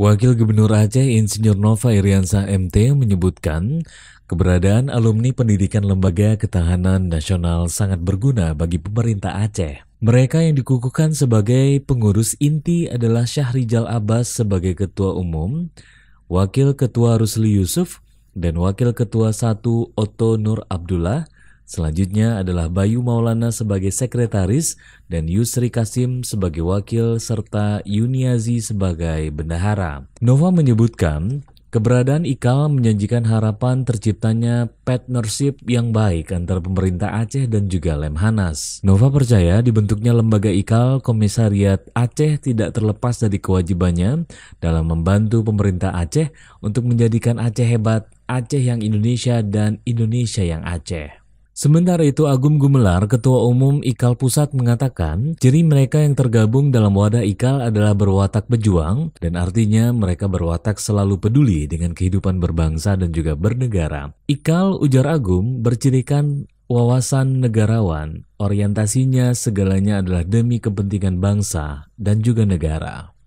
Wakil Gubernur Aceh Insinyur Nova Iriansa MT menyebutkan, keberadaan alumni pendidikan lembaga ketahanan nasional sangat berguna bagi pemerintah Aceh. Mereka yang dikukuhkan sebagai pengurus inti adalah Syahrijal Abbas sebagai Ketua Umum, Wakil Ketua Rusli Yusuf, dan Wakil Ketua 1 Otto Nur Abdullah, Selanjutnya adalah Bayu Maulana sebagai sekretaris dan Yusri Kasim sebagai wakil serta Yuniazi sebagai bendahara. Nova menyebutkan, keberadaan IKAL menjanjikan harapan terciptanya partnership yang baik antara pemerintah Aceh dan juga Lemhanas. Nova percaya dibentuknya lembaga IKAL Komisariat Aceh tidak terlepas dari kewajibannya dalam membantu pemerintah Aceh untuk menjadikan Aceh hebat, Aceh yang Indonesia dan Indonesia yang Aceh. Sementara itu Agum Gumelar, Ketua Umum IKAL Pusat mengatakan, ciri mereka yang tergabung dalam wadah IKAL adalah berwatak pejuang dan artinya mereka berwatak selalu peduli dengan kehidupan berbangsa dan juga bernegara. IKAL, ujar Agum, bercirikan wawasan negarawan, orientasinya segalanya adalah demi kepentingan bangsa dan juga negara.